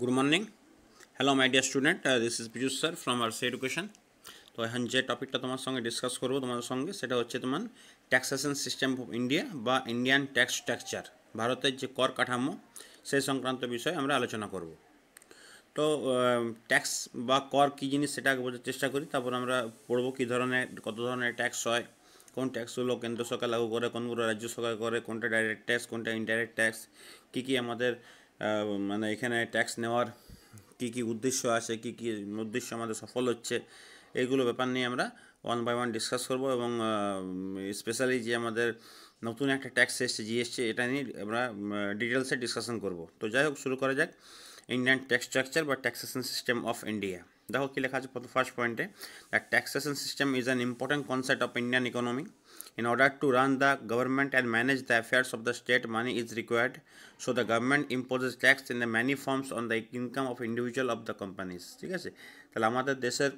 good morning hello my dear student uh, this is piyush sir from arts education তো এখন যে টপিকটা তোমার সঙ্গে ডিসকাস করবো তোমার সঙ্গে সেটা হচ্ছে তোমার ট্যাক্সেশন সিস্টেম অফ ইন্ডিয়া বা ইন্ডিয়ান ট্যাক্স স্ট্রাকচার ভারতের যে কর কাঠামো সেই সংক্রান্ত বিষয়ে আমরা আলোচনা করব তো ট্যাক্স বা কর কী জিনিস সেটা বোঝার চেষ্টা করি তারপর আমরা পড়বো কী ধরনের কত ধরনের ট্যাক্স হয় কোন ট্যাক্সগুলো কেন্দ্র সরকার লাগু করে কোনগুলো রাজ্য সরকার করে কোনটা ডাইরেক্ট ট্যাক্স কোনটা ইনডাইরেক্ট ট্যাক্স কী কী আমাদের মানে এখানে ট্যাক্স নেওয়ার কি কি উদ্দেশ্য আছে কি কি উদ্দেশ্য আমাদের সফল হচ্ছে এইগুলো ব্যাপার নিয়ে আমরা ওয়ান বাই ওয়ান ডিসকাস করব এবং স্পেশালি যে আমাদের নতুন একটা ট্যাক্স এসছে জিএসটি এটা নিয়ে আমরা ডিটেলসে ডিসকাশন করব তো যাই হোক শুরু করা যাক ইন্ডিয়ান ট্যাক্স স্ট্রাকচার বা ট্যাক্সেশন সিস্টেম অফ ইন্ডিয়া দেখো কী লেখা আছে ফার্স্ট পয়েন্টে that taxation system is an important concept of Indian economy In order to run the government and manage the affairs of the state, money is required. So the government imposes tax in the many forms on the income of individual of the companies. ঠিক আছে তাহলে আমাদের দেশের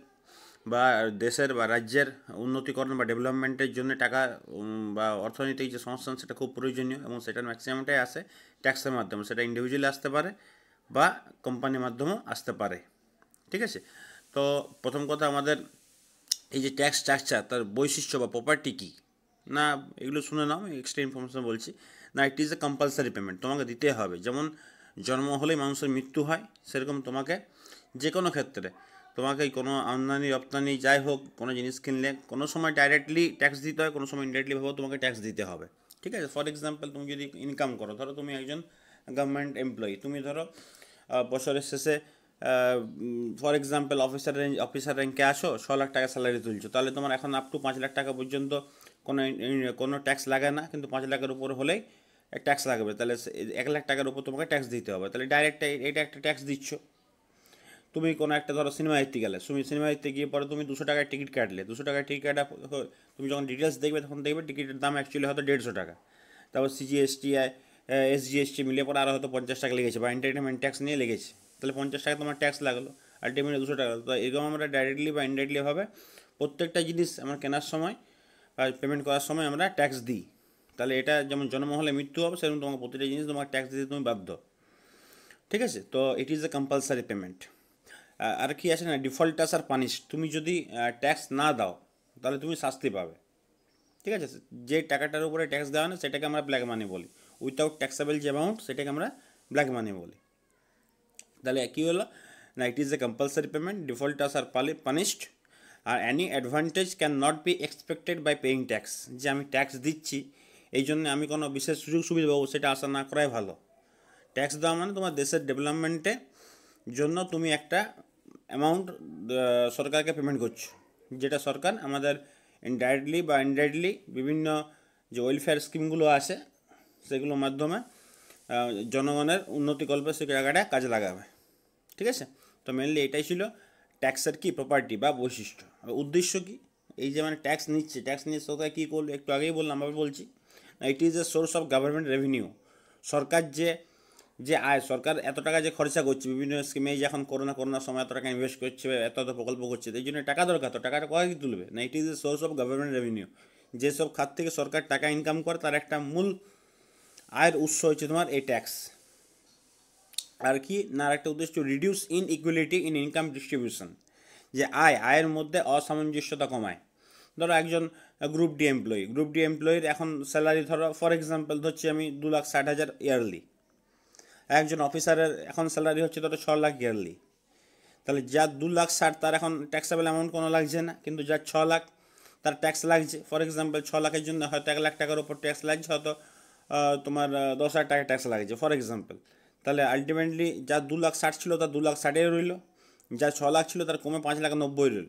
বা দেশের বা রাজ্যের উন্নতিকরণ বা ডেভেলপমেন্টের জন্য টাকা বা অর্থনৈতিক যে সংস্থান সেটা খুব প্রয়োজনীয় এবং সেটার ম্যাক্সিমামটাই আসে ট্যাক্সের মাধ্যমে সেটা ইন্ডিভিজুয়ালি আসতে পারে বা কোম্পানির মাধ্যমেও আসতে পারে ঠিক আছে তো প্রথম কথা আমাদের এই যে ট্যাক্স স্ট্রাকচার তার বৈশিষ্ট্য বা প্রপার্টি কী না এগুলো শুনে নাও আমি এক্সট্রা ইনফরমেশন বলছি না it is a compulsory payment তোমাকে দিতে হবে যেমন জন্ম হলেই মানুষের মৃত্যু হয় সেরকম তোমাকে যে কোনো ক্ষেত্রে তোমাকে কোনো আমদানি রপ্তানি যাই হোক কোনো জিনিস কিনলে কোনো সময় ডাইরেক্টলি ট্যাক্স দিতে হয় কোনো সময় ইনডাইরেক্টলিভাবেও তোমাকে ট্যাক্স দিতে হবে ঠিক আছে ফর এক্সাম্পল তুমি যদি ইনকাম করো ধরো তুমি একজন গভর্নমেন্ট এমপ্লয়ি তুমি ধরো বছরের শেষে for example officer range officer র্যাঙ্কে আসো ছ লাখ টাকা স্যালারি তুলছো তাহলে তোমার এখন আপ টু পাঁচ লাখ টাকা পর্যন্ত কোনো কোনো ট্যাক্স লাগে না কিন্তু পাঁচ লাখের উপর হলেই ট্যাক্স লাগবে তাহলে এক লাখ টাকার উপর তোমাকে ট্যাক্স দিতে হবে তাহলে ডাইরেক্ট এটা একটা ট্যাক্স দিচ্ছ তুমি কোনো একটা ধরো সিনেমা দেখতে গেলে তুমি সিনেমা দেখতে গিয়ে পরে তুমি দুশো টাকার টিকিট কাটলে দুশো টাকার টিকিট কাটা তুমি যখন ডিটেলস দেখবে তখন দেখবে টিকিটের দাম অ্যাকচুয়ালি হয়তো দেড়শো টাকা তারপর সিজিএসটি এসজিএসটি মিলে পরে আরও হয়তো পঞ্চাশ টাকা লেগেছে বা এন্টারটেনমেন্ট ট্যাক্স নিয়ে লেগেছে তাহলে পঞ্চাশ টাকা তোমার ট্যাক্স লাগলো আলটিমেটলি দুশো টাকা তো এরকম আমরা ডাইরেক্টলি বা ইনডাইরেক্টলিভাবে প্রত্যেকটা জিনিস আমার কেনার সময় আর পেমেন্ট করার সময় আমরা ট্যাক্স দিই তাহলে এটা যেমন জন্ম হলে মৃত্যু হবে সেরকম তোমাকে প্রতিটা জিনিস তোমাকে ট্যাক্স দিতে তুমি বাধ্য ঠিক আছে তো it is a compulsory payment আর কি আছে না ডিফল্টার্স আর পানিশ তুমি যদি ট্যাক্স না দাও তাহলে তুমি শাস্তি পাবে ঠিক আছে যে টাকাটার উপরে ট্যাক্স দেওয়া না সেটাকে আমরা ব্ল্যাক মানি বলি উইথাউট ট্যাক্সেবল যে অ্যামাউন্ট সেটাকে আমরা ব্ল্যাক মানি বলি তাহলে কী হলো না it is a compulsory payment defaulters are punished আর any advantage can not be expected by paying tax যে আমি ট্যাক্স দিচ্ছি এই জন্য আমি কোনো বিশেষ সুযোগ সুবিধা পাবো সেটা আশা না করাই ভালো ট্যাক্স দেওয়া মানে তোমার দেশের ডেভেলপমেন্টে জন্য তুমি একটা অ্যামাউন্ট সরকারকে পেমেন্ট করছো যেটা সরকার আমাদের ইনডাইরেক্টলি বা ইনডাইরেক্টলি বিভিন্ন যে ওয়েলফেয়ার স্কিমগুলো আছে সেগুলোর মাধ্যমে জনগণের উন্নতিকল্পে সে টাকাটা কাজে লাগাবে ঠিক আছে তো মেনলি এটাই ছিল ট্যাক্সের কি প্রপার্টি বা বৈশিষ্ট্য উদ্দেশ্য কি এই যে মানে ট্যাক্স নিচ্ছে ট্যাক্স নিয়ে সরকার কী করলো একটু আগেই বললাম আবার বলছি it is a source of government revenue সরকার যে যে আয় সরকার এত টাকা যে খরচা করছে বিভিন্ন স্কিমে যখন এখন করোনা করোনার সময় এত টাকা ইনভেস্ট করছে এত এত প্রকল্প করছে এই জন্য টাকা দরকার তো টাকাটা কোথায় তুলবে না it is a source of government revenue যেসব খাত থেকে সরকার টাকা ইনকাম করে তার একটা মূল আয়ের উৎস হচ্ছে তোমার এই ট্যাক্স আর কি না একটা উদ্দেশ্য reduce in equality in income distribution যে আয় আয়ের মধ্যে অসামঞ্জস্যতা কমায় ধরো একজন group D employee group D এমপ্লয়ির এখন স্যালারি ধরো ফর এক্সাম্পল ধরছি আমি দু লাখ ষাট হাজার ইয়ারলি একজন অফিসারের এখন স্যালারি হচ্ছে ধরো ছ লাখ ইয়ারলি তাহলে যার দু লাখ ষাট তার এখন ট্যাক্সেবল অ্যামাউন্ট কোনো লাগছে না কিন্তু যার ছ লাখ তার ট্যাক্স লাগছে ফর এক্সাম্পল ছ লাখের জন্য হয়তো এক লাখ টাকার উপর ট্যাক্স লাগছে হয়তো তোমার দশ হাজার টাকা ট্যাক্স লাগছে ফর এক্সাম্পল তাহলে আলটিমেটলি যা দু লাখ ষাট ছিল তা দু লাখ ষাটেই রইলো যা ছ লাখ ছিল তার কমে পাঁচ লাখ নব্বই রইল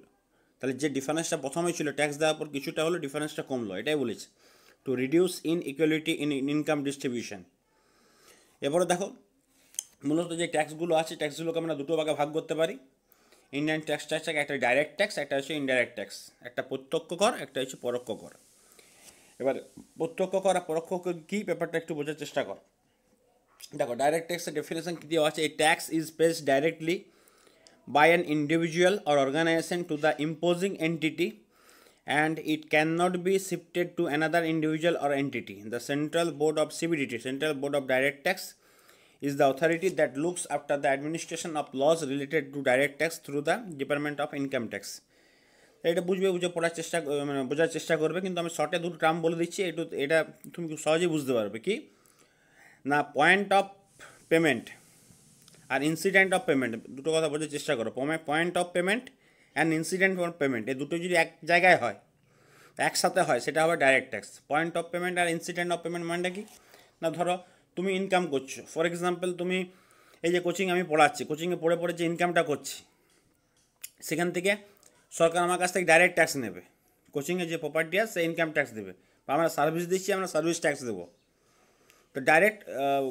তাহলে যে ডিফারেন্সটা প্রথমে ছিল ট্যাক্স দেওয়ার পর কিছুটা হলো ডিফারেন্সটা কমলো এটাই বলেছে to reduce in equality in income distribution এরপরে দেখো মূলত যে ট্যাক্সগুলো আছে ট্যাক্সগুলোকে আমরা দুটো ভাগে ভাগ করতে পারি ইন্ডিয়ান ট্যাক্স ট্যাক্স একটা ডাইরেক্ট ট্যাক্স একটা হচ্ছে ইনডাইরেক্ট ট্যাক্স একটা প্রত্যক্ষ কর একটা হচ্ছে পরোক্ষ কর এবার প্রত্যক্ষ কর আর পরোক্ষ কর কী ব্যাপারটা একটু বোঝার চেষ্টা কর দেখো ডাইরেক্ট ট্যাক্সের ডেফিনেশন কী দেওয়া আছে এই tax is paid directly by an individual or organization to the imposing entity and it cannot be shifted to another individual or entity. The Central Board of CBDT, Central Board of Direct Tax, is the authority that looks after the administration of laws related to direct tax through the Department of Income Tax. এটা বুঝবে বুঝে পড়ার চেষ্টা মানে বোঝার চেষ্টা করবে কিন্তু আমি শর্টে দুটো টার্ম বলে দিচ্ছি এটু এটা তুমি খুব সহজেই বুঝতে পারবে কি না পয়েন্ট অফ পেমেন্ট আর ইনসিডেন্ট অফ পেমেন্ট দুটো কথা বোঝার চেষ্টা করো point of payment and incident of payment এই দুটো যদি এক জায়গায় হয় একসাথে হয় সেটা হবে direct tax point of payment আর ইনসিডেন্ট অফ পেমেন্ট মানেটা কি না ধরো তুমি ইনকাম করছো ফর এক্সাম্পল তুমি এই যে কোচিং আমি পড়াচ্ছি কোচিংয়ে পড়ে পড়ে যে ইনকামটা করছি সেখান থেকে সরকার আমার কাছ থেকে ডাইরেক্ট ট্যাক্স নেবে কোচিংয়ে যে প্রপার্টি আছে সে ইনকাম ট্যাক্স দেবে বা আমরা সার্ভিস দিচ্ছি আমরা সার্ভিস ট্যাক্স দেবো তো ডাইরেক্ট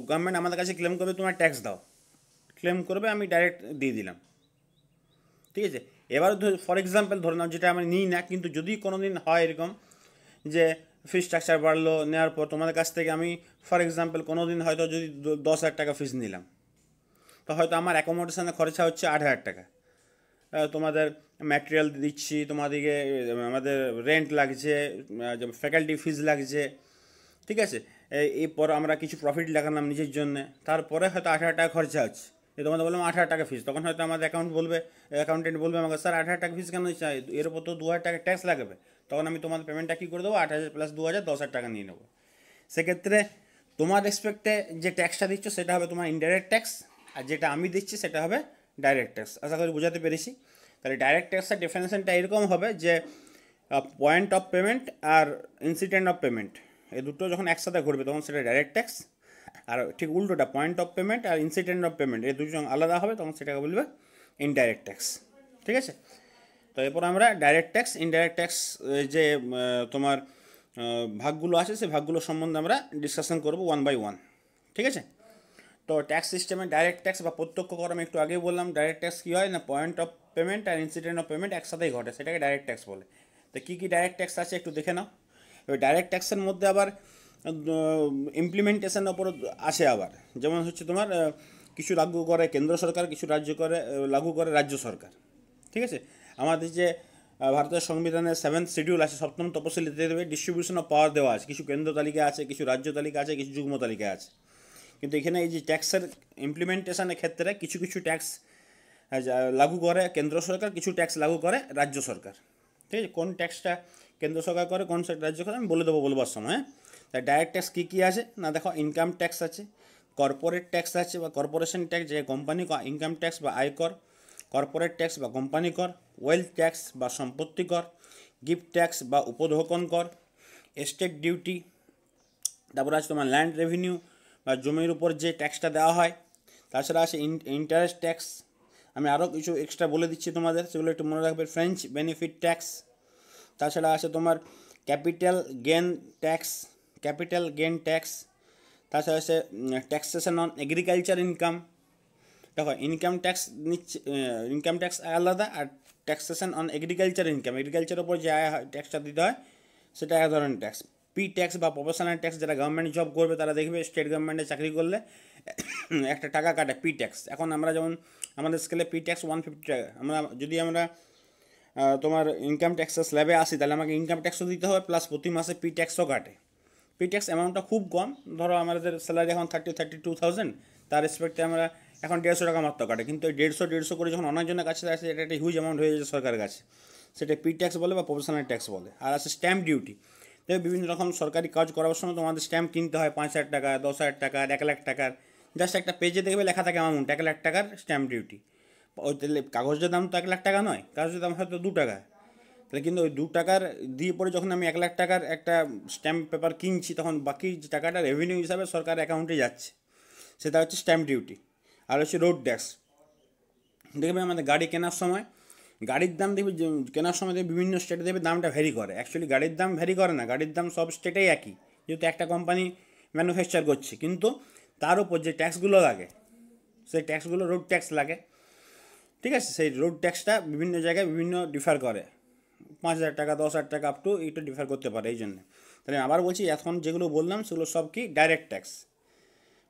গভর্নমেন্ট আমাদের কাছে ক্লেম করবে তোমার ট্যাক্স দাও ক্লেম করবে আমি ডাইরেক্ট দিয়ে দিলাম ঠিক আছে এবার ফর এক্সাম্পল ধরে নাও যেটা আমি নিই না কিন্তু যদি কোনো দিন হয় এরকম যে ফিস স্ট্রাকচার বাড়লো নেওয়ার পর তোমাদের কাছ থেকে আমি ফর এক্সাম্পল কোনো দিন হয়তো যদি দশ হাজার টাকা ফিস নিলাম তো হয়তো আমার অ্যাকোমোডেশানে খরচা হচ্ছে আট হাজার টাকা তোমাদের ম্যাটেরিয়াল দিচ্ছি তোমাদেরকে আমাদের রেন্ট লাগছে ফ্যাকাল্টি ফিজ লাগছে ঠিক আছে এরপর আমরা কিছু প্রফিট লাগালাম নিজের জন্যে তারপরে হয়তো আট হাজার টাকা খরচা হচ্ছে যে তোমাদের বললাম আট হাজার টাকা ফিস তখন হয়তো আমাদের অ্যাকাউন্ট বলবে অ্যাকাউন্টেন্ট বলবে আমাকে স্যার আট হাজার টাকা ফিস কেন চাই এর উপর তো দু হাজার টাকা ট্যাক্স লাগবে তখন আমি তোমাদের পেমেন্টটা কী করে দেবো আট হাজার প্লাস দু হাজার দশ হাজার টাকা নিয়ে নেবো সেক্ষেত্রে তোমার রেসপেক্টে যে ট্যাক্সটা দিচ্ছ সেটা হবে তোমার ইনডাইরেক্ট ট্যাক্স আর যেটা আমি দিচ্ছি সেটা হবে ডাইরেক্ট ট্যাক্স আশা করি বোঝাতে পেরেছি তাহলে ডাইরেক্ট ট্যাক্সের ডেফিনেশনটা এরকম হবে যে পয়েন্ট অফ পেমেন্ট আর ইনসিডেন্ট অফ পেমেন্ট এই দুটো যখন একসাথে ঘুরবে তখন সেটা ডাইরেক্ট ট্যাক্স আর ঠিক উল্টোটা পয়েন্ট অফ পেমেন্ট আর ইনসিডেন্ট অফ পেমেন্ট এই দুজন আলাদা হবে তখন সেটাকে বলবে ইনডাইরেক্ট ট্যাক্স ঠিক আছে তো এরপর আমরা ডাইরেক্ট ট্যাক্স ইনডাইরেক্ট ট্যাক্স যে তোমার ভাগগুলো আছে সেই ভাগগুলো সম্বন্ধে আমরা ডিসকাশন করব ওয়ান বাই ওয়ান ঠিক আছে তো ট্যাক্স সিস্টেমে ডাইরেক্ট ট্যাক্স বা প্রত্যক্ষ কর আমি একটু আগেই বললাম ডাইরেক্ট ট্যাক্স কী হয় না পয়েন্ট অফ পেমেন্ট আর ইনসিডেন্ট অফ পেমেন্ট একসাথেই ঘটে সেটাকে ডাইরেক্ট ট্যাক্স বলে তো কী কী ডাইরেক্ট ট্যাক্স আছে একটু দেখে নাও এবার ডাইরেক্ট ট্যাক্সের মধ্যে আবার ইমপ্লিমেন্টেশন ওপর আসে আবার যেমন হচ্ছে তোমার কিছু লাগু করে কেন্দ্র সরকার কিছু রাজ্য করে লাগু করে রাজ্য সরকার ঠিক আছে আমাদের যে ভারতের সংবিধানের সেভেন্থ শিডিউল আছে সপ্তম তপশিলি দেবে ডিস্ট্রিবিউশন অফ পাওয়ার দেওয়া আছে কিছু কেন্দ্র তালিকা আছে কিছু রাজ্য তালিকা আছে কিছু যুগ্ম তালিকা আছে কিন্তু এখানে এই যে ট্যাক্সের ইমপ্লিমেন্টেশনের ক্ষেত্রে কিছু কিছু ট্যাক্স লাগু করে কেন্দ্র সরকার কিছু ট্যাক্স লাগু করে রাজ্য সরকার ঠিক আছে কোন ট্যাক্সটা কেন্দ্র সরকার করে কোন রাজ্য সরকার আমি বলে দেবো বলবার সময় হ্যাঁ? তা ডাইরেক্ট ট্যাক্স কী কী আছে না দেখো ইনকাম ট্যাক্স আছে কর্পোরেট ট্যাক্স আছে বা কর্পোরেশন ট্যাক্স যে কোম্পানি ইনকাম ট্যাক্স বা আয়কর কর্পোরেট ট্যাক্স বা কোম্পানি কর ওয়েলথ ট্যাক্স বা সম্পত্তি কর গিফট ট্যাক্স বা উপধোকন কর এস্টেট ডিউটি তারপরে আছে তোমার ল্যান্ড রেভিনিউ বা জমির উপর যে ট্যাক্সটা দেওয়া হয় তাছাড়া আছে ইন্টারেস্ট ট্যাক্স আমি আরও কিছু এক্সট্রা বলে দিচ্ছি তোমাদের সেগুলো একটু মনে রাখবে ফ্রেঞ্চ বেনিফিট ট্যাক্স তাছাড়া আছে তোমার capital gain tax capital gain tax তাছাড়া হচ্ছে ট্যাক্সেশন অন এগ্রিকালচার ইনকাম দেখো ইনকাম ট্যাক্স নিচ্ছে ইনকাম ট্যাক্স আলাদা আর ট্যাক্সেশন অন এগ্রিকালচার ইনকাম এগ্রিকালচারের ওপর যে আয় হয় ট্যাক্সটা দিতে হয় সেটা এক ধরনের ট্যাক্স পি ট্যাক্স বা প্রফেশনাল ট্যাক্স যারা গভর্নমেন্ট জব করবে তারা দেখবে স্টেট গভর্নমেন্টে চাকরি করলে একটা টাকা কাটে পি ট্যাক্স এখন আমরা যেমন আমাদের স্কেলে পি ট্যাক্স ওয়ান ফিফটি টাকা আমরা যদি আমরা তোমার ইনকাম ট্যাক্সের স্ল্যাবে আসি তাহলে আমাকে ইনকাম ট্যাক্সও দিতে হবে প্লাস প্রতি মাসে পি ট্যাক্সও কাটে পিট্যাক্স অ্যামাউন্টটা খুব কম ধরো আমাদের স্যালারি এখন থার্টি থার্টি টু থাউজেন্ড তার রেসপেক্টে আমরা এখন দেড়শো টাকা মাত্র কাটে কিন্তু এই দেড়শো দেড়শো করে যখন অনেকজনের কাছে আসে এটা একটা হিউজ অ্যামাউন্ট হয়ে যায় সরকারের কাছে সেটা পি ট্যাক্স বলে বা প্রফেশনাল ট্যাক্স বলে আর আছে স্ট্যাম্প ডিউটি দেখো বিভিন্ন রকম সরকারি কাজ করার সময় তোমাদের স্ট্যাম্প কিনতে হয় পাঁচ হাজার টাকা দশ হাজার টাকার এক লাখ টাকার জাস্ট একটা পেজে দেখবে লেখা থাকে অ্যামাউন্ট এক লাখ টাকার স্ট্যাম্প ডিউটি ওই কাগজের দাম তো এক লাখ টাকা নয় কাগজের দাম হয়তো দু টাকা তাহলে কিন্তু ওই দু টাকার দিয়ে পরে যখন আমি এক লাখ টাকার একটা স্ট্যাম্প পেপার কিনছি তখন বাকি যে টাকাটা রেভিনিউ হিসাবে সরকার অ্যাকাউন্টে যাচ্ছে সেটা হচ্ছে স্ট্যাম্প ডিউটি আর হচ্ছে রোড ট্যাক্স দেখবে আমাদের গাড়ি কেনার সময় গাড়ির দাম দেখবে কেনার সময় দেখবে বিভিন্ন স্টেটে দেখবে দামটা ভ্যারি করে অ্যাকচুয়ালি গাড়ির দাম ভ্যারি করে না গাড়ির দাম সব স্টেটেই একই যেহেতু একটা কোম্পানি ম্যানুফ্যাকচার করছে কিন্তু তার উপর যে ট্যাক্সগুলো লাগে সেই ট্যাক্সগুলো রোড ট্যাক্স লাগে ঠিক আছে সেই রোড ট্যাক্সটা বিভিন্ন জায়গায় বিভিন্ন ডিফার করে পাঁচ হাজার টাকা দশ হাজার টাকা আপ টু একটু ডিফার করতে পারে এই জন্যে তাহলে আবার বলছি এখন যেগুলো বললাম সেগুলো সব কি ডাইরেক্ট ট্যাক্স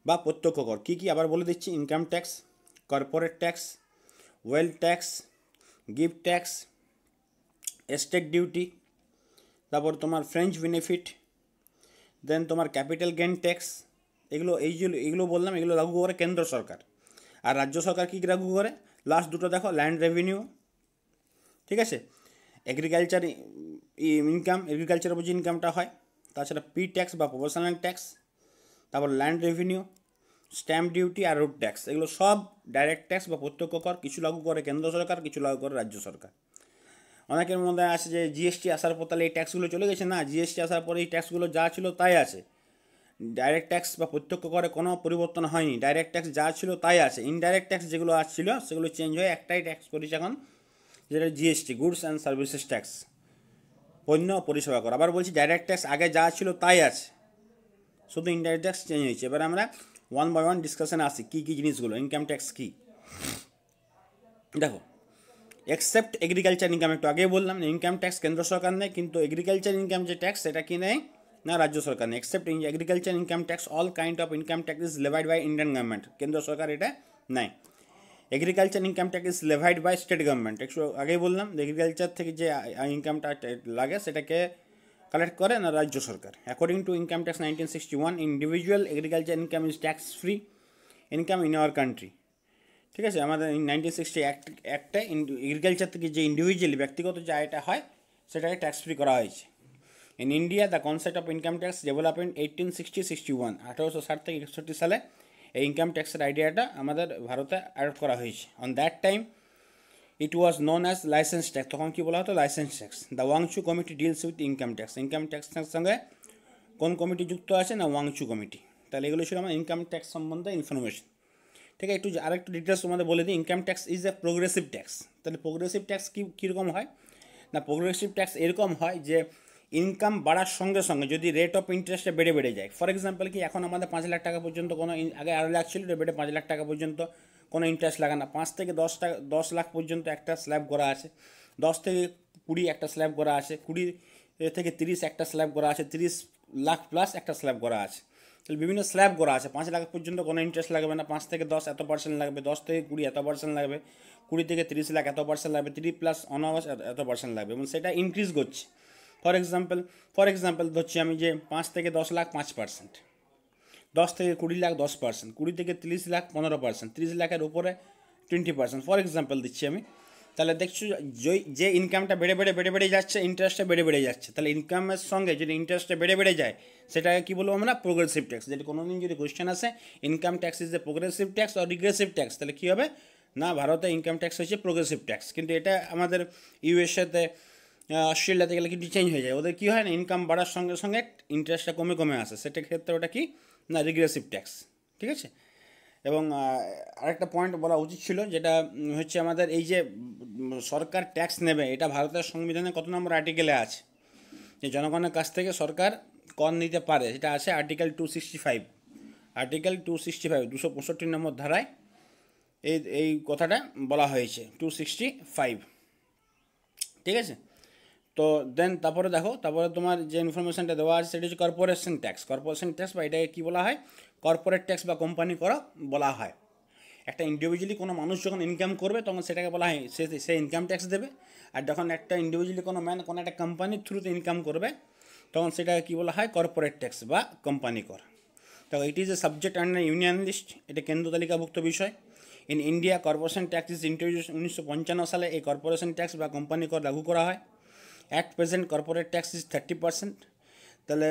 বা প্রত্যক্ষ কর কী কী আবার বলে দিচ্ছি income tax corporate tax wealth tax gift tax estate duty তারপর তোমার ফ্রেঞ্চ বেনিফিট দেন তোমার ক্যাপিটাল গেন ট্যাক্স এগুলো এই যে এগুলো বললাম এগুলো লাগু করে কেন্দ্র সরকার আর রাজ্য সরকার কী লাগু করে লাস্ট দুটো দেখো ল্যান্ড রেভিনিউ ঠিক আছে এগ্রিকালচার ইনকাম এগ্রিকালচার উপর যে ইনকামটা হয় তাছাড়া পি ট্যাক্স বা প্রফেশনাল ট্যাক্স তারপর ল্যান্ড রেভিনিউ স্ট্যাম্প ডিউটি আর রোড ট্যাক্স এগুলো সব ডাইরেক্ট ট্যাক্স বা প্রত্যক্ষ কর কিছু লাগু করে কেন্দ্র সরকার কিছু লাগু করে রাজ্য সরকার অনেকের মধ্যে আসে যে জিএসটি আসার পর তাহলে এই ট্যাক্সগুলো চলে গেছে না জিএসটি আসার পরে এই ট্যাক্সগুলো যা ছিল তাই আছে ডাইরেক্ট ট্যাক্স বা প্রত্যক্ষ করে কোনো পরিবর্তন হয়নি ডাইরেক্ট ট্যাক্স যা ছিল তাই আছে ইনডাইরেক্ট ট্যাক্স যেগুলো আসছিল সেগুলো চেঞ্জ হয়ে একটাই ট্যাক্স করেছে এখন যেটা GST goods and services tax পণ্য পরিষেবা কর আবার বলছি ডাইরেক্ট ট্যাক্স আগে যা ছিল তাই আছে শুধু ইনডাইরেক্ট ট্যাক্স চেঞ্জ হয়েছে এবার আমরা ওয়ান বাই ওয়ান ডিসকাশনে আসি কী কী জিনিসগুলো ইনকাম ট্যাক্স কী দেখো এক্সেপ্ট এগ্রিকালচার ইনকাম একটু আগে বললাম ইনকাম ট্যাক্স কেন্দ্র সরকার নেয় কিন্তু এগ্রিকালচার ইনকাম যে ট্যাক্স সেটা কি নেয় না রাজ্য সরকার নেয় except agriculture income tax all kind of income tax is levied by Indian government কেন্দ্র সরকার এটা নেয় এগ্রিকালচার ইনকামটাকে is levied by state government একটু আগেই বললাম এগ্রিকালচার থেকে যে ইনকামটা লাগে সেটাকে কালেক্ট করে না রাজ্য সরকার according to income tax nineteen sixty one individual agriculture income is tax free income in our country ঠিক আছে আমাদের নাইনটিন সিক্সটি অ্যাক্ট অ্যাক্টে এগ্রিকালচার থেকে যে ইন্ডিভিজুয়ালি ব্যক্তিগত যে আয়টা হয় সেটাকে ট্যাক্স ফ্রি করা হয়েছে in India the concept of income tax development eighteen sixty sixty one আঠারোশো ষাট থেকে একষট্টি সালে এই ইনকাম ট্যাক্সের আইডিয়াটা আমাদের ভারতে অ্যাড করা হয়েছে on that time it was known as licence tax তখন কী বলা হতো licence tax the Wanchoo committee deals with income tax ইনকাম ট্যাক্সের সঙ্গে কোন কমিটি যুক্ত আছে না ওয়াংচু কমিটি তাহলে এগুলো ছিল আমার ইনকাম ট্যাক্স সম্বন্ধে ইনফরমেশন ঠিক আছে একটু আরেকটু ডিটেলস তোমাদের বলে দিই income tax is a progressive tax তাহলে প্রোগ্রেসিভ ট্যাক্স কী কীরকম হয় না প্রোগ্রেসিভ ট্যাক্স এরকম হয় যে ইনকাম বাড়ার সঙ্গে সঙ্গে যদি রেট অফ ইন্টারেস্টটা বেড়ে বেড়ে যায় ফর এক্সাম্পল কি এখন আমাদের পাঁচ লাখ টাকা পর্যন্ত কোনো আগে আড়াই লাখ ছিল বেড়ে পাঁচ লাখ টাকা পর্যন্ত কোনো ইন্টারেস্ট লাগে না পাঁচ থেকে দশ টাকা দশ লাখ পর্যন্ত একটা স্ল্যাব করা আছে দশ থেকে কুড়ি একটা স্ল্যাব করা আছে কুড়ি থেকে তিরিশ একটা স্ল্যাব করা আছে তিরিশ লাখ প্লাস একটা স্ল্যাব করা আছে তাহলে বিভিন্ন স্ল্যাব করা আছে পাঁচ লাখ পর্যন্ত কোনো ইন্টারেস্ট লাগবে না পাঁচ থেকে দশ এত পার্সেন্ট লাগবে দশ থেকে কুড়ি এত পার্সেন্ট লাগবে কুড়ি থেকে তিরিশ লাখ এত পার্সেন্ট লাগবে তিরিশ প্লাস অনাবাস এত পার্সেন্ট লাগবে এবং সেটা ইনক্রিজ করছে ফর এক্সাম্পল ফর এক্সাম্পল ধরছি আমি যে পাঁচ থেকে দশ লাখ পাঁচ পার্সেন্ট দশ থেকে কুড়ি লাখ দশ পার্সেন্ট কুড়ি থেকে তিরিশ লাখ পনেরো পার্সেন্ট তিরিশ লাখের উপরে টোয়েন্টি পার্সেন্ট ফর এক্সাম্পল দিচ্ছি আমি তাহলে দেখছো যে ইনকামটা বেড়ে বেড়ে বেড়ে বেড়ে যাচ্ছে ইন্টারেস্টটা বেড়ে বেড়ে যাচ্ছে তাহলে ইনকামের সঙ্গে যদি ইন্টারেস্টটা বেড়ে বেড়ে যায় সেটাকে কী বলবো আমরা প্রোগ্রেসিভ ট্যাক্স যদি কোনো দিন যদি কোয়েশ্চেন আসে income tax is a progressive tax আর রিগ্রেসিভ ট্যাক্স তাহলে কী হবে না ভারতে ইনকাম ট্যাক্স হচ্ছে প্রোগ্রেসিভ ট্যাক্স কিন্তু এটা আমাদের ইউএসএতে অস্ট্রেলিয়াতে গেলে কিন্তু চেঞ্জ হয়ে যায় ওদের কী হয় না ইনকাম বাড়ার সঙ্গে সঙ্গে ইন্টারেস্টটা কমে কমে আসে সেটা ক্ষেত্রে ওটা কি না রিগ্রেসিভ ট্যাক্স ঠিক আছে এবং আরেকটা পয়েন্ট বলা উচিত ছিল যেটা হচ্ছে আমাদের এই যে সরকার ট্যাক্স নেবে এটা ভারতের সংবিধানে কত নম্বর আর্টিকেলে আছে যে জনগণের কাছ থেকে সরকার কর নিতে পারে সেটা আছে article two sixty five article two sixty five দুশো পঁয়ষট্টি নম্বর ধারায় এই এই কথাটা বলা হয়েছে টু সিক্সটি ফাইভ ঠিক আছে তো দেন তারপরে দেখো তারপরে তোমার যে ইনফরমেশনটা দেওয়া আছে সেটা হচ্ছে কর্পোরেশন ট্যাক্স কর্পোরেশন ট্যাক্স বা এটাকে কী বলা হয় কর্পোরেট ট্যাক্স বা কোম্পানি করা বলা হয় একটা ইন্ডিভিজুয়ালি কোনো মানুষ যখন ইনকাম করবে তখন সেটাকে বলা হয় সে সে ইনকাম ট্যাক্স দেবে আর যখন একটা ইন্ডিভিজুয়ালি কোনো ম্যান কোনো একটা কোম্পানির থ্রুতে ইনকাম করবে তখন সেটাকে কী বলা হয় কর্পোরেট ট্যাক্স বা কোম্পানি কর তো it is a subject and union list এটা কেন্দ্র তালিকাভুক্ত বিষয় in India corporation tax is introduce উনিশশো সালে এই কর্পোরেশন ট্যাক্স বা কোম্পানি কর লাগু করা হয় at present corporate tax is thirty percent তাহলে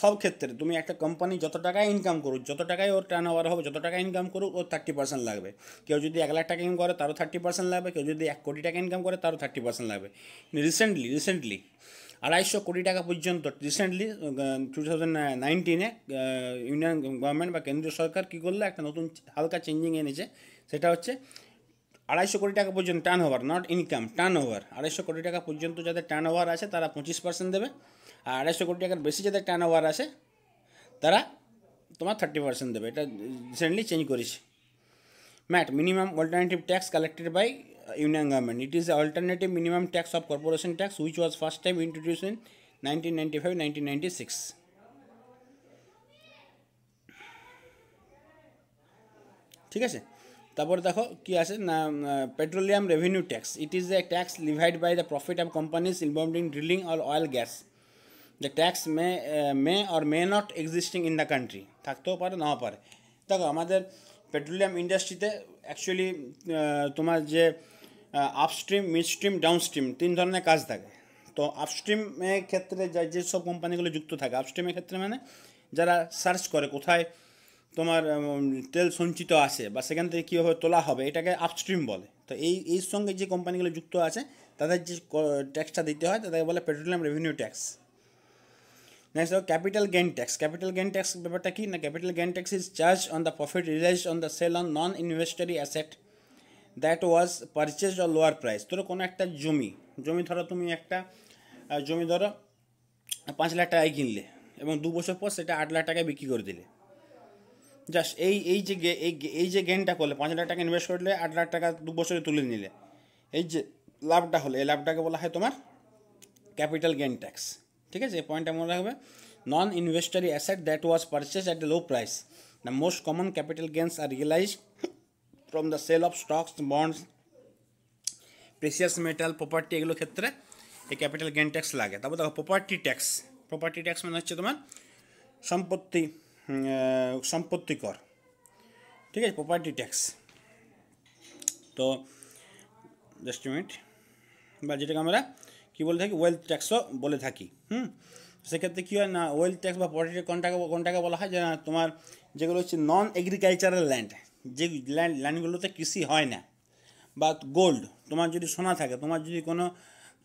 সব ক্ষেত্রে তুমি একটা কোম্পানি যত টাকা ইনকাম করুক যত টাকায় ওর টার্ন ওভার হবে যত টাকা ইনকাম করুক ওর থার্টি পার্সেন্ট লাগবে কেউ যদি এক লাখ টাকা ইনকাম করে তারও থার্টি পার্সেন্ট লাগবে কেউ যদি এক কোটি টাকা ইনকাম করে তারও থার্টি পার্সেন্ট লাগবে রিসেন্টলি রিসেন্টলি আড়াইশো কোটি টাকা পর্যন্ত recently two thousand union government বা কেন্দ্রীয় সরকার কী করলো একটা নতুন হালকা চেঞ্জিং এনেছে সেটা হচ্ছে আড়াইশো কোটি টাকা পর্যন্ত turnover not income turnover আড়াইশো কোটি টাকা পর্যন্ত যাদের টার্ন ওভার আছে তারা পঁচিশ পার্সেন্ট দেবে আর আড়াইশো কোটি টাকার বেশি যাদের টার্ন ওভার আছে তারা তোমার থার্টি পার্সেন্ট দেবে এটা রিসেন্টলি চেঞ্জ করেছি MAT minimum alternative tax collected by union government it is alternative minimum tax of corporation tax which was first time introduce in nineteen ninety five nineteen ninety six ঠিক আছে তারপরে দেখো কি আছে না petroleum revenue tax it is the tax levied by the profit of companies involving drilling or oil gas the tax may may or may not existing in the country থাকতেও পারে নাও পারে দেখো আমাদের পেট্রোলিয়াম ইন্ডাস্ট্রিতে অ্যাকচুয়ালি তোমার যে upstream মিডস্ট্রিম downstream তিন ধরনের কাজ থাকে তো আপস্ট্রিমের ক্ষেত্রে যে যেসব কোম্পানিগুলো যুক্ত থাকে আপস্ট্রিমের ক্ষেত্রে মানে যারা সার্চ করে কোথায় তোমার তেল সঞ্চিত আছে বা সেখান থেকে কীভাবে তোলা হবে এটাকে আপস্ট্রিম বলে তো এই এই সঙ্গে যে কোম্পানিগুলো যুক্ত আছে তাদের যে ট্যাক্সটা দিতে হয় তাদেরকে বলে পেট্রোলিয়াম রেভিনিউ ট্যাক্স নেক্সট হলো capital gain tax capital gain tax ব্যাপারটা কি না capital gain tax is charge on the profit realize on the sale on non inventory asset that was purchase a lower price ধরো কোনো একটা জমি জমি ধরো তুমি একটা জমি ধরো পাঁচ লাখ টাকায় কিনলে এবং দু বছর পর সেটা আট লাখ টাকায় বিক্রি করে দিলে জাস্ট এই এই যে এই যে গেনটা করলে পাঁচ লাখ টাকা ইনভেস্ট করলে আট লাখ টাকা দু বছরে তুলে নিলে এই যে লাভটা হলো এই লাভটাকে বলা হয় তোমার ক্যাপিটাল গেন ট্যাক্স ঠিক আছে এই পয়েন্টটা মনে রাখবে non inventory asset that was purchase at a low price the most common capital gains are realize from the sale of stocks bonds precious metal property এগুলো ক্ষেত্রে এই ক্যাপিটাল গেন ট্যাক্স লাগে তারপর দেখো প্রপার্টি ট্যাক্স প্রপার্টি ট্যাক্স মানে হচ্ছে তোমার সম্পত্তি সম্পত্তি কর ঠিক আছে প্রপার্টি ট্যাক্স তো জাস্ট মিনিট বা যেটাকে আমরা কী বলে থাকি ওয়েলথ ট্যাক্সও বলে থাকি হুম সেক্ষেত্রে কী হয় না ওয়েলথ ট্যাক্স বা প্রপার্টি কোনটাকে কোনটাকে বলা হয় যে না তোমার যেগুলো হচ্ছে নন এগ্রিকালচারাল ল্যান্ড যে ল্যান্ড ল্যান্ডগুলোতে কৃষি হয় না বা গোল্ড তোমার যদি সোনা থাকে তোমার যদি কোনো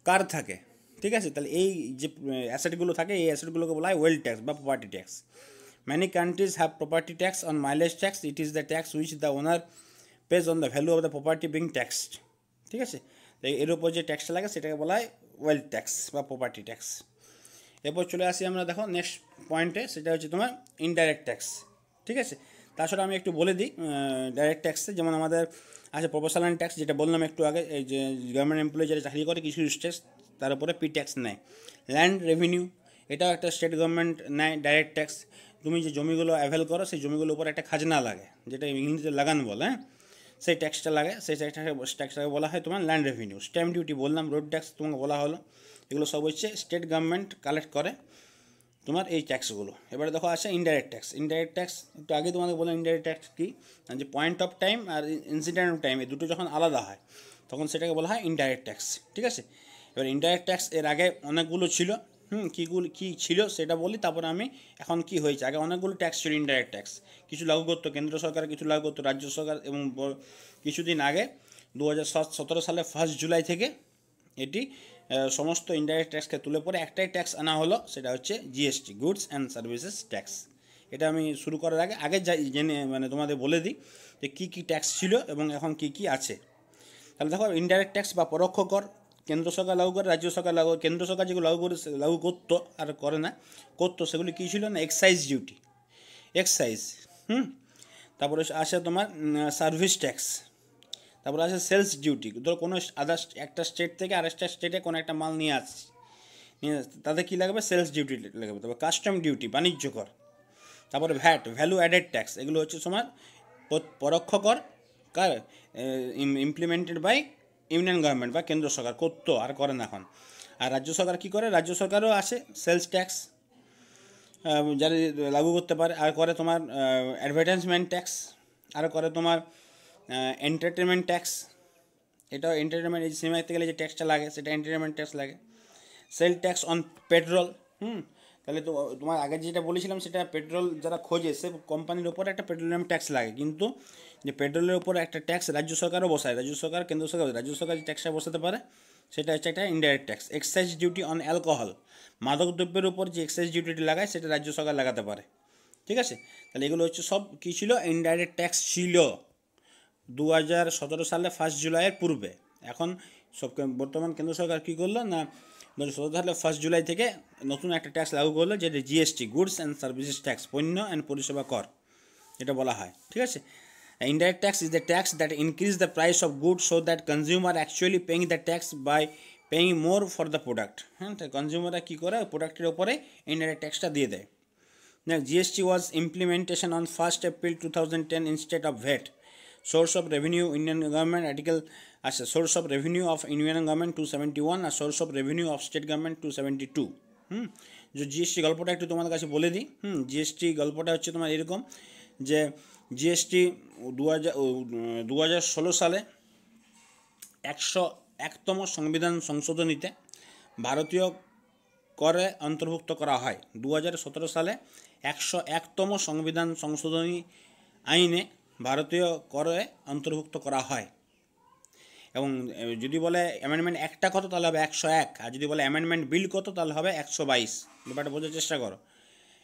কার থাকে ঠিক আছে তাহলে এই যে অ্যাসেটগুলো থাকে এই অ্যাসেটগুলোকে বলা হয় ওয়েলথ ট্যাক্স বা property tax Many countries have property tax on mileage tax. It is the tax which the owner pays on the value of the property being taxed. ঠিক আছে তো এর উপর যে ট্যাক্সটা লাগে সেটাকে বলা হয় ওয়েলথ ট্যাক্স বা প্রপার্টি ট্যাক্স এরপর চলে আসি আমরা দেখো নেক্সট পয়েন্টে সেটা হচ্ছে তোমার ইনডাইরেক্ট ট্যাক্স ঠিক আছে তাছাড়া আমি একটু বলে দিই ডাইরেক্ট ট্যাক্সে যেমন আমাদের আছে প্রফেশনাল ট্যাক্স যেটা বললাম একটু আগে এই যে গভর্নমেন্ট এমপ্লয়ি যারা চাকরি করে কিছু স্টেটস তার উপরে পি ট্যাক্স নেয় ল্যান্ড রেভিনিউ এটাও একটা স্টেট গভর্নমেন্ট নেয় ডাইরেক্ট ট্যাক্স তুমি যে জমিগুলো অ্যাভেল করো সেই জমিগুলোর উপর একটা খাজনা লাগে যেটা ইংলিশে লাগান বলে হ্যাঁ সেই ট্যাক্সটা লাগে সেই ট্যাক্সটাকে ট্যাক্সটাকে বলা হয় তোমার ল্যান্ড রেভিনিউ স্ট্যাম্প ডিউটি বললাম রোড ট্যাক্স তোমাকে বলা হলো এগুলো সব হচ্ছে স্টেট গভর্নমেন্ট কালেক্ট করে তোমার এই ট্যাক্সগুলো এবারে দেখো আছে ইনডাইরেক্ট ট্যাক্স ইনডাইরেক্ট ট্যাক্স একটু আগে তোমাকে বললাম ইনডাইরেক্ট ট্যাক্স কী যে পয়েন্ট অফ টাইম আর ইনসিডেন্ট অফ টাইম এই দুটো যখন আলাদা হয় তখন সেটাকে বলা হয় ইনডাইরেক্ট ট্যাক্স ঠিক আছে এবার ইনডাইরেক্ট ট্যাক্স এর আগে অনেকগুলো ছিল হুম কীগুলো কী ছিল সেটা বলি তারপরে আমি এখন কি হয়েছে আগে অনেকগুলো ট্যাক্স ছিল ইনডাইরেক্ট ট্যাক্স কিছু লাগু করতো কেন্দ্র সরকার কিছু লাগু করতো রাজ্য সরকার এবং কিছুদিন আগে দু হাজার সালে ফার্স্ট জুলাই থেকে এটি সমস্ত ইনডাইরেক্ট ট্যাক্সকে তুলে পরে একটাই ট্যাক্স আনা হলো সেটা হচ্ছে GST goods and services tax এটা আমি শুরু করার আগে আগে যাই জেনে মানে তোমাদের বলে দিই যে কী কী ট্যাক্স ছিল এবং এখন কি কি আছে তাহলে দেখো ইনডাইরেক্ট ট্যাক্স বা পরোক্ষ কর কেন্দ্র সরকার লাগু করে রাজ্য সরকার লাগু কেন্দ্র সরকার যেগুলো লাগু করে লাগু করতো আর করে না করতো সেগুলি কী ছিল না এক্সাইজ ডিউটি এক্সাইজ হুম তারপরে আসে তোমার সার্ভিস ট্যাক্স তারপরে আসে সেলস ডিউটি ধরো কোনো আদার একটা স্টেট থেকে আরেকটা স্টেটে কোনো একটা মাল নিয়ে আসছে নিয়ে তাদের কী লাগবে সেলস ডিউটি লাগবে তারপর কাস্টম ডিউটি বাণিজ্য কর তারপরে ভ্যাট ভ্যালু অ্যাডেড ট্যাক্স এগুলো হচ্ছে তোমার পরোক্ষ কর কার ইমপ্লিমেন্টেড বাই ইউনিয়ন গভর্নমেন্ট বা কেন্দ্র সরকার করতো আর করে না এখন আর রাজ্য সরকার কি করে রাজ্য সরকারও আসে সেলস ট্যাক্স যারা লাগু করতে পারে আর করে তোমার অ্যাডভার্টাইজমেন্ট ট্যাক্স আর করে তোমার এন্টারটেনমেন্ট ট্যাক্স এটাও এন্টারটেনমেন্ট এই দেখতে গেলে যে ট্যাক্সটা লাগে সেটা এন্টারটেনমেন্ট ট্যাক্স লাগে sale tax on petrol hmm তাহলে তো তোমার আগে যেটা বলেছিলাম সেটা পেট্রোল যারা খোঁজে সে কোম্পানির ওপর একটা পেট্রোলিয়াম ট্যাক্স লাগে কিন্তু যে পেট্রোলের ওপর একটা ট্যাক্স রাজ্য সরকারও বসায় রাজ্য সরকার কেন্দ্র সরকার রাজ্য সরকার যে ট্যাক্সটা বসাতে পারে সেটা হচ্ছে একটা indirect tax excise duty on alcohol মাদক দ্রব্যের উপর যে এক্সাইজ ডিউটিটি লাগায় সেটা রাজ্য সরকার লাগাতে পারে ঠিক আছে তাহলে এগুলো হচ্ছে সব কী ছিল ইনডাইরেক্ট ট্যাক্স ছিল দু হাজার সতেরো সালে ফার্স্ট জুলাইয়ের পূর্বে এখন সব বর্তমান কেন্দ্র সরকার কী করলো না দুশো ফার্স্ট জুলাই থেকে নতুন একটা ট্যাক্স লাগু করলো যেটা GST goods and services tax পণ্য অ্যান্ড পরিষেবা কর এটা বলা হয় ঠিক আছে indirect tax is the tax that increase the price of goods so that consumer actually paying the tax by paying more for the product হ্যাঁ কনজিউমাররা কী করে প্রোডাক্টের ওপরে ইনডাইরেক্ট ট্যাক্সটা দিয়ে দেয় next GST was implementation on first April two thousand ten instead of VAT source of revenue Indian government article as uh, a source of revenue of Indian government 271 আর source of revenue of state government 272 hmm যে GST গল্পটা একটু তোমাদের কাছে বলে দিই হুম hmm, GST গল্পটা হচ্ছে তোমার এরকম যে জিএসটি দু হাজার ষোলো সালে একশো একতম সংবিধান সংশোধনীতে ভারতীয় করে অন্তর্ভুক্ত করা হয় দু সালে একশো একতম সংবিধান সংশোধনী আইনে ভারতীয় করে অন্তর্ভুক্ত করা হয় এবং যদি বলে অ্যামেন্ডমেন্ট একটা কত তাহলে হবে একশো এক আর যদি বলে অ্যামেন্ডমেন্ট বিল কত তাহলে হবে একশো বাইশ ব্যাপারটা বোঝার চেষ্টা করো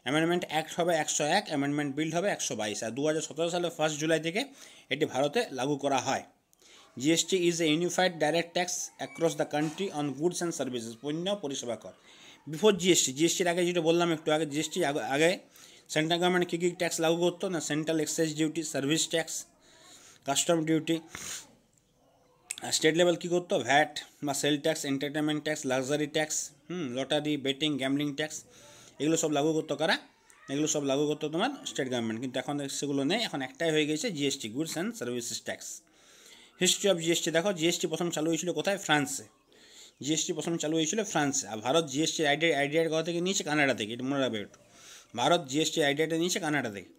অ্যামেন্ডমেন্ট অ্যাক্ট হবে একশো এক অ্যামেন্ডমেন্ট বিল হবে একশো বাইশ আর দু হাজার সতেরো সালে ফার্স্ট জুলাই থেকে এটি ভারতে লাগু করা হয় GST is a unified direct tax across the country on goods and services পণ্য পরিষেবা কর বিফোর জিএসটি জিএসটির আগে যেটা বললাম একটু আগে জিএসটি আগে সেন্ট্রাল सेंट्रल কী কী ট্যাক্স लागू होतो না central excise duty service tax custom duty state level কী করতো ভ্যাট বা sale tax entertainment tax luxury tax hmm lottery betting gambling tax এগুলো সব লাগু করতো কারা এগুলো সব লাগু করতো তোমার স্টেট গভর্নমেন্ট কিন্তু এখন সেগুলো নেই এখন একটাই হয়ে গেছে GST goods and services tax history of GST দেখো জিএসটি প্রথম চালু হয়েছিল কোথায় ফ্রান্সে জিএসটি প্রথম চালু হয়েছিল ফ্রান্সে আর ভারত জিএসটির আইডিয়া আইডিয়ার কথা থেকে নিয়েছে কানাডা থেকে এটা মনে রাখবে একটু ভারত জিএসটি আইডিয়াটা নিয়েছে কানাডা থেকে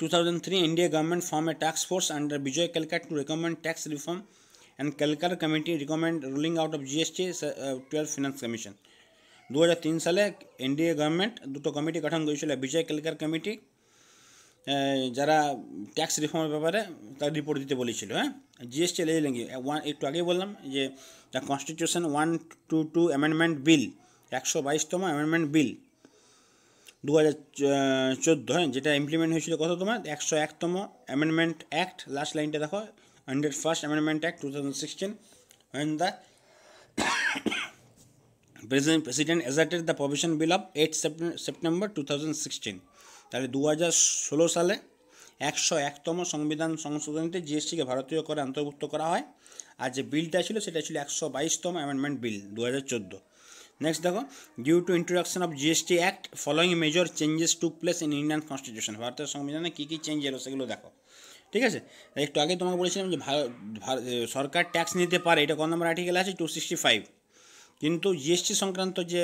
two thousand three India government form a task force under Vijay Kelkar to recommend tax reform and Kelkar committee recommend ruling out of GST twelve finance commission দু সালে এনডিএ গভর্নমেন্ট দুটো কমিটি গঠন করেছিল বিজয় কেলকার কমিটি যারা ট্যাক্স রিফর্মের ব্যাপারে তার রিপোর্ট দিতে বলেছিল হ্যাঁ জিএসটি লেগে ওয়ান একটু আগেই বললাম যে the constitution one two two amendment bill একশো বাইশতম অ্যামেন্ডমেন্ট বিল দু হাজার চোদ্দো হ্যাঁ যেটা ইমপ্লিমেন্ট হয়েছিল কত তোমার একশো একতম অ্যামেন্ডমেন্ট অ্যাক্ট লাস্ট লাইনটা দেখো hundred first amendment act two thousand sixteen when the president president asserted the provision bill of eight September two thousand sixteen তাহলে দু হাজার ষোলো সালে একশো একতম সংবিধান সংশোধনীতে জিএসটিকে ভারতীয় করে অন্তর্ভুক্ত করা হয় আর যে বিলটা ছিল সেটা ছিল একশো বাইশতম অ্যামেন্ডমেন্ট বিল দু হাজার চোদ্দো নেক্সট দেখো due to introduction of GST act following major changes to place in Indian constitution ভারতের সংবিধানে কী কী চেঞ্জ এলো সেগুলো দেখো ঠিক আছে একটু আগে তোমাকে বলেছিলাম যে সরকার ট্যাক্স নিতে পারে এটা কত নম্বর আর্টিকেল আছে টু সিক্সটি ফাইভ কিন্তু জিএসটি সংক্রান্ত যে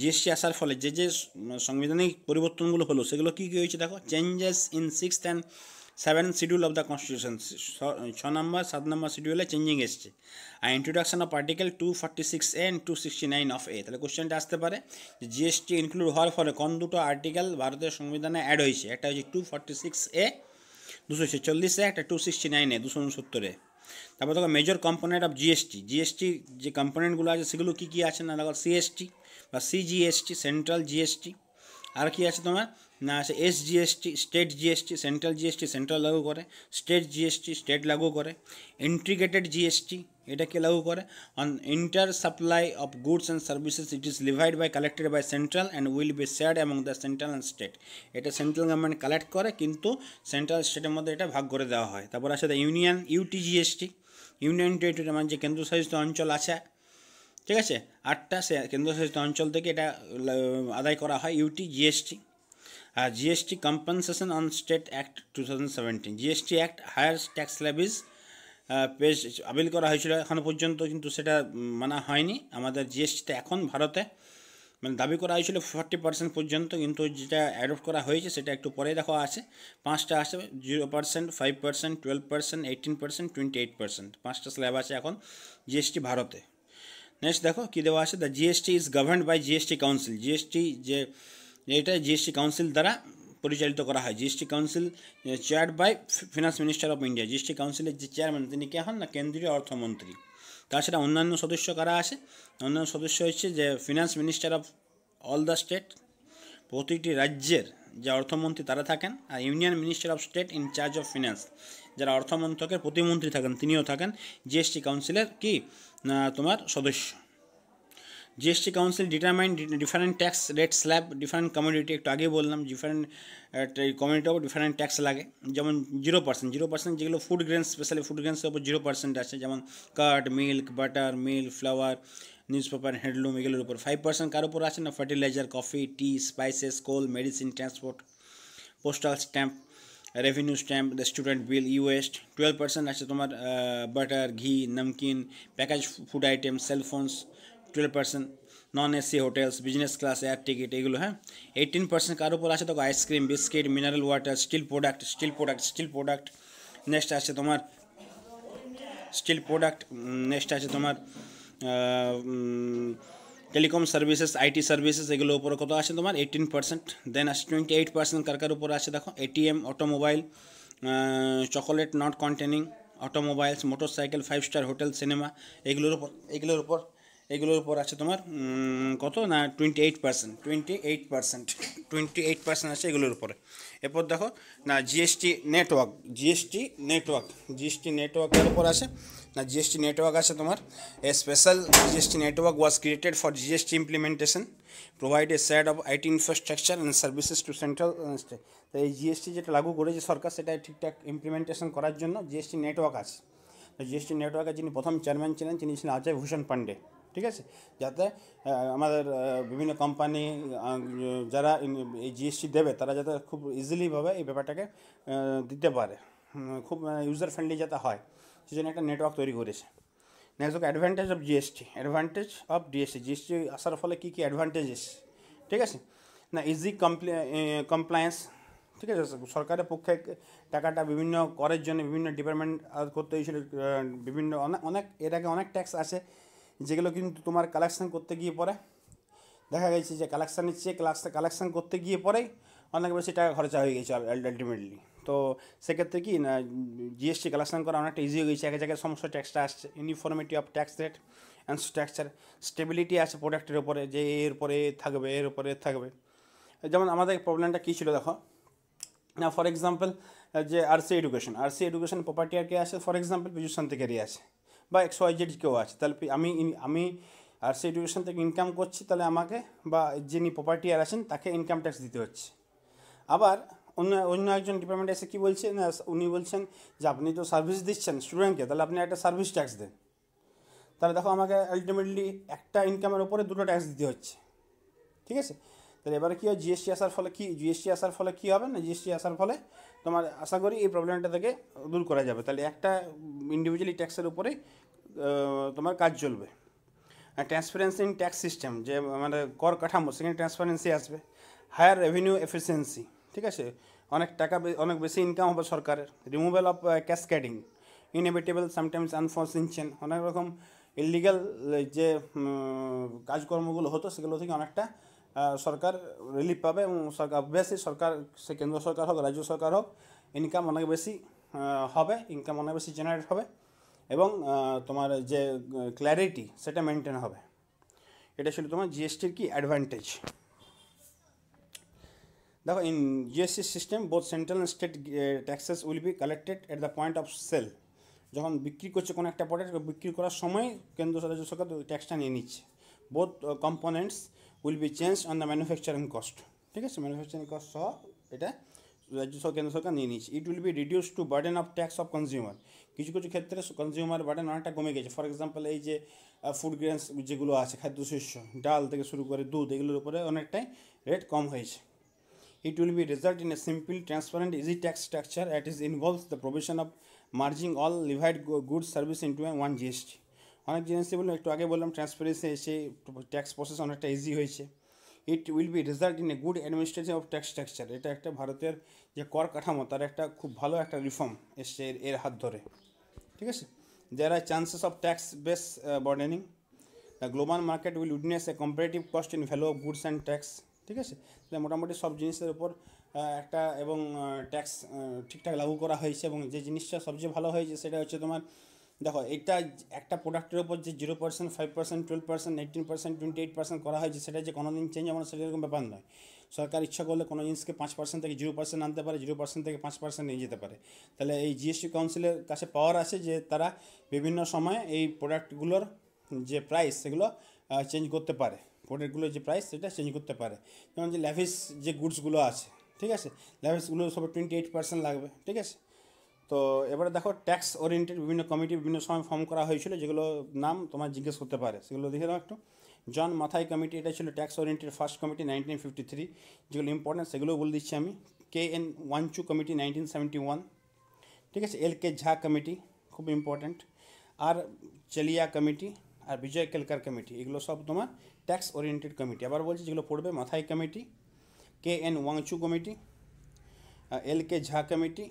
জিএসটি আসার ফলে যে যে সাংবিধানিক পরিবর্তনগুলো হলো সেগুলো কী কী হয়েছে দেখো changes in six and seven schedule of the constitution ছ নম্বর সাত নম্বর শিডিউলে চেঞ্জিং এসছে আর introduction of article two forty six A two sixty nine of A তাহলে কোশ্চেনটা আসতে পারে যে জিএসটি ইনক্লুড হওয়ার ফলে কোন দুটো আর্টিকেল ভারতের সংবিধানে অ্যাড হয়েছে একটা হচ্ছে টু ফর্টি সিক্স এ দুশো ছেচল্লিশ এ একটা টু সিক্সটি নাইন এ দুশো উনসত্তরে তারপর দেখো major component of GST GST যে কম্পোনেন্টগুলো আছে সেগুলো কী কী আছে না দেখো সিএসটি বা সিজিএসটি সেন্ট্রাল জিএসটি আর কি আছে তোমার না আছে S GST state GST central GST central লাগু করে স্টেট জিএসটি স্টেট লাগু করে ইন্ট্রিগেটেড জিএসটি এটাকে লাগু করে on inter supply of goods and services it is divide by collected by central and will be shared among the central and state এটা central government collect করে কিন্তু central স্টেটের মধ্যে এটা ভাগ করে দেওয়া হয় তারপর আছে the union GST union territory মানে যে কেন্দ্রশাসিত অঞ্চল আছে ঠিক আছে আটটা কেন্দ্রশাসিত অঞ্চল থেকে এটা আদায় করা হয় ইউটি জিএসটি আর GST compensation on state act two thousand seventeen GST act higher tax levies পেশ আপিল করা হয়েছিল এখনও পর্যন্ত কিন্তু সেটা মানা হয়নি আমাদের জিএসটিতে এখন ভারতে মানে দাবি করা হয়েছিল ফর্টি পার্সেন্ট পর্যন্ত কিন্তু যেটা অ্যাডপ্ট করা হয়েছে সেটা একটু পরে দেখো আছে পাঁচটা আছে zero percent five percent twelve percent eighteen percent twenty eight percent পাঁচটা স্ল্যাব আছে এখন জিএসটি ভারতে নেক্সট দেখো কী দেওয়া আছে the GST is governed by GST council GST যে এটা জিএসটি কাউন্সিল দ্বারা পরিচালিত করা হয় GST council chair by finance minister of India GST কাউন্সিলের যে চেয়ারম্যান তিনি কে হন না কেন্দ্রীয় অর্থমন্ত্রী তাছাড়া অন্যান্য সদস্য কারা আছে অন্যান্য সদস্য হচ্ছে যে finance minister of all the state প্রতিটি রাজ্যের যে অর্থমন্ত্রী তারা থাকেন আর union minister of state in charge of finance যারা অর্থমন্ত্রকের প্রতিমন্ত্রী থাকেন তিনিও থাকেন জিএসটি কাউন্সিলের কি তোমার সদস্য GST council determine different tax rate slab different community একটু আগে বললাম ডিফারেন্ট কমিউনিটির ওপর ডিফারেন্ট ট্যাক্স লাগে যেমন জিরো পার্সেন্ট জিরো পার্সেন্ট যেগুলো ফুড গ্রেন স্পেশালি ফুড গ্রেন্সের ওপর জিরো পার্সেন্ট আছে যেমন cut milk butter meal flour news paper handloom এগুলোর উপর ফাইভ পার্সেন্ট কার উপর আছে না fertilizer coffee tea spices coal medicine transport postal stamp revenue stamp the student bill you east twelve percent আছে তোমার butter ghee namkeen package food item cellphones twelve percent non AC hotels business class air ticket এগুলো হ্যাঁ eighteen percent কার উপর আছে দেখো ice cream biscuit mineral water steel product steel product steel product next আছে তোমার স্টিল প্রোডাক্ট নেক্সট আছে তোমার টেলিকম সার্ভিসেস আইটি সার্ভিসেস এগুলো উপরে কত আছে তোমার এইটিন পার্সেন্ট দেন আছে টোয়েন্টি এইট পার্সেন্ট কার কার উপরে আছে দেখো ATM automobile chocolate not containing automobiles motorcycle five star hotel cinema এগুলোর উপর এগুলোর উপর এগুলোর উপর আছে তোমার কত না twenty eight percent twenty eight percent twenty eight percent আছে এগুলোর উপরে এরপর দেখো না GST network GST network GST নেটওয়ার্কের উপর আছে না জিএসটি নেটওয়ার্ক আছে তোমার a special GST network was created for GST implementation provide a set of IT infrastructure and services to central state তো এই জিএসটি যেটা লাগু করেছে সরকার সেটা ঠিকঠাক ইমপ্লিমেন্টেশন করার জন্য জিএসটি নেটওয়ার্ক আছে জিএসটি নেটওয়ার্কের যিনি প্রথম চেয়ারম্যান ছিলেন তিনি ছিলেন অজয় ভূষণ পান্ডে ঠিক আছে যাতে আমাদের বিভিন্ন কোম্পানি যারা এই জিএসটি দেবে তারা যাতে খুব ইজিলিভাবে এই ব্যাপারটাকে দিতে পারে খুব ইউজার মানে, ফ্রেন্ডলি যাতে হয় সেই জন্য একটা নেটওয়ার্ক তৈরি করেছে next advantage of GST advantage of GST GST আসার ফলে কী কী অ্যাডভান্টেজেস ঠিক আছে না ইজি কমপ্লায়েন্স ঠিক আছে সরকারের পক্ষে টাকাটা বিভিন্ন করের জন্য বিভিন্ন ডিপার্টমেন্ট করতে হয়েছিল বিভিন্ন অনেক অনেক এর আগে অনেক ট্যাক্স আছে যেগুলো কিন্তু তোমার কালেকশান করতে গিয়ে পরে দেখা গেছে যে কালেকশানের চেয়ে কালেকশান কালেকশান করতে গিয়ে পরেই অনেক বেশি টাকা খরচা হয়ে গেছে আলটিমেটলি তো সেক্ষেত্রে কি না জিএসটি কালেকশান করা অনেকটা ইজি হয়ে গেছে এক জায়গায় সমস্ত ট্যাক্সটা আসছে uniformity of tax rate and structure stability আছে প্রোডাক্টের উপরে যে এর পরে থাকবে এর উপরে থাকবে যেমন আমাদের প্রবলেমটা কী ছিল দেখো না ফর এক্সাম্পল যে RC education RC education property আর কে আছে ফর এক্সাম্পল পিজুষ শান্তিকারী আছে বা এক্স ওয়াই জেড কেউ আছে তাহলে আমি আমি আর সেই এডুকেশন থেকে ইনকাম করছি তাহলে আমাকে বা যিনি প্রপার্টি আর আছেন তাকে ইনকাম ট্যাক্স দিতে হচ্ছে আবার অন্য অন্য একজন ডিপার্টমেন্ট এসে কী বলছেন উনি বলছেন যে আপনি তো সার্ভিস দিচ্ছেন স্টুডেন্টকে তাহলে আপনি একটা সার্ভিস ট্যাক্স দেন তাহলে দেখো আমাকে আলটিমেটলি একটা ইনকামের ওপরে দুটো ট্যাক্স দিতে হচ্ছে ঠিক আছে তাহলে এবারে কী হয় জিএসটি আসার ফলে কী জিএসটি আসার ফলে কী হবে না জিএসটি আসার ফলে তোমার আশা করি এই প্রবলেমটা থেকে দূর করা যাবে তাহলে একটা ইন্ডিভিজুয়ালি ট্যাক্সের উপরেই তোমার কাজ চলবে আর ট্রান্সপারেন্সি ইন ট্যাক্স সিস্টেম যে মানে কর কাঠামো সেখানে ট্রান্সপারেন্সি আসবে হায়ার রেভিনিউ এফিসিয়েন্সি ঠিক আছে অনেক টাকা অনেক বেশি ইনকাম হবে সরকারের removal of cascading inevitable sometimes unfortunately অনেক রকম ইলিগাল যে কাজকর্মগুলো হতো সেগুলো থেকে অনেকটা সরকার রিলিফ পাবে এবং সরকার অবভিয়াসলি সরকার সে কেন্দ্র সরকার হোক রাজ্য সরকার হোক ইনকাম অনেক বেশি হবে ইনকাম অনেক বেশি জেনারেট হবে এবং তোমার যে ক্ল্যারিটি সেটা মেনটেন হবে এটা ছিল তোমার জিএসটির কি অ্যাডভান্টেজ দেখো in GST system both central and state taxes will be collected at the point of sale যখন বিক্রি করছে কোনো একটা প্রোডাক্ট বিক্রি করার সময় কেন্দ্র রাজ্য সরকার ট্যাক্সটা নিয়ে নিচ্ছে both components uh, will be changed on the manufacturing cost ঠিক আছে ম্যানুফ্যাকচারিং কস্ট সহ এটা রাজ্য সরকার কেন্দ্র সরকার নিয়ে নিয়েছে it will be reduce to burden of tax of consumer কিছু কিছু ক্ষেত্রে কনজিউমার বার্ডেন অনেকটা কমে গেছে ফর এক্সাম্পল এই যে ফুড গ্রেনস যেগুলো আছে খাদ্যশস্য ডাল থেকে শুরু করে দুধ এগুলোর উপরে অনেকটাই রেট কম হয়েছে will be result in a simple transparent easy tax structure at that involves the the of merging all levied levied service into one GST অনেক জিনিসই বললাম একটু আগে বললাম ট্রান্সপারেন্সি এসে ট্যাক্স প্রসেস অনেকটা ইজি হয়েছে it will be result in a good administration of tax structure এটা একটা ভারতের যে কর কাঠামো তার একটা খুব ভালো একটা রিফর্ম এসছে এর হাত ধরে ঠিক আছে there are chances of tax base broadening the global market will witness a comparative cost in value of goods and tax ঠিক আছে তাহলে মোটামুটি সব জিনিসের উপর একটা এবং ট্যাক্স ঠিকঠাক লাগু করা হয়েছে এবং যে জিনিসটা সবচেয়ে ভালো হয়েছে সেটা হচ্ছে তোমার দেখো এটা একটা প্রোডাক্টের উপর যে zero percent five percent twelve percent nineteen percent twenty eight percent করা হয় যে সেটা যে কোনো দিন চেঞ্জ আমার সেটা এরকম ব্যাপার নয় সরকার ইচ্ছা করলে কোনো জিনিসকে পাঁচ পার্সেন্ট থেকে জিরো পার্সেন্ট আনতে পারে জিরো পার্সেন্ট থেকে পাঁচ পার্সেন্ট নিয়ে যেতে পারে তাহলে এই জিএসটি কাউন্সিলের কাছে পাওয়ার আছে যে তারা বিভিন্ন সময়ে এই প্রোডাক্টগুলোর যে প্রাইস সেগুলো চেঞ্জ করতে পারে প্রোডাক্টগুলোর যে প্রাইস সেটা চেঞ্জ করতে পারে যেমন যে ল্যাভিস যে গুডসগুলো আছে ঠিক আছে ল্যাভিসগুলো সব টোয়েন্টি এইট পার্সেন্ট লাগবে ঠিক আছে তো এবারে দেখো ট্যাক্স ওরিয়েন্টেড বিভিন্ন কমিটি বিভিন্ন সময় ফর্ম করা হয়েছিল যেগুলো নাম তোমার জিজ্ঞেস করতে পারে সেগুলো দেখে দাও একটু জন মাথাই কমিটি এটা ছিল tax oriented first committee nineteen fifty three যেগুলো ইম্পর্টেন্ট সেগুলো বলে দিচ্ছি আমি K N Wanchoo committee nineteen seventy one ঠিক আছে এল কে ঝা কমিটি খুব ইম্পর্ট্যান্ট আর চেলিয়া কমিটি আর বিজয় কেলকার কমিটি এগুলো সব তোমার ট্যাক্স ওরিয়েন্টেড কমিটি আবার বলছি যেগুলো পড়বে Mathai committee K N Wanchoo committee L K Jha committee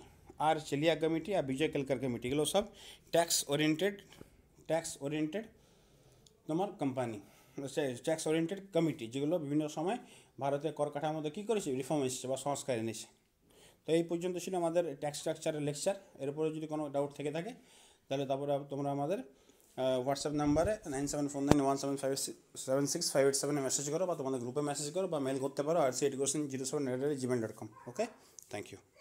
আর চেলিয়া কমিটি আর বিজয় কেলকার कमेटी এগুলো সব ট্যাক্স ওরিয়েন্টেড ট্যাক্স ওরিয়েন্টেড তোমার কোম্পানি ট্যাক্স ওরিয়েন্টেড কমিটি যেগুলো বিভিন্ন সময় ভারতের করকাঠামোতে কী করেছে রিফর্ম এসেছে বা সংস্কার এনেছে তো এই পর্যন্ত ছিল আমাদের ট্যাক্স স্ট্রাকচারের লেকচার এরপরে যদি কোনো ডাউট থেকে থাকে তাহলে তারপরে তোমরা আমাদের হোয়াটসঅ্যাপ নাম্বারে nine seven four nine one seven five seven six five eight সেভেনে মেসেজ করো বা তোমাদের গ্রুপে মেসেজ করো বা মেল করতে পারো R C education zero seven at Gmail dot com okay thank you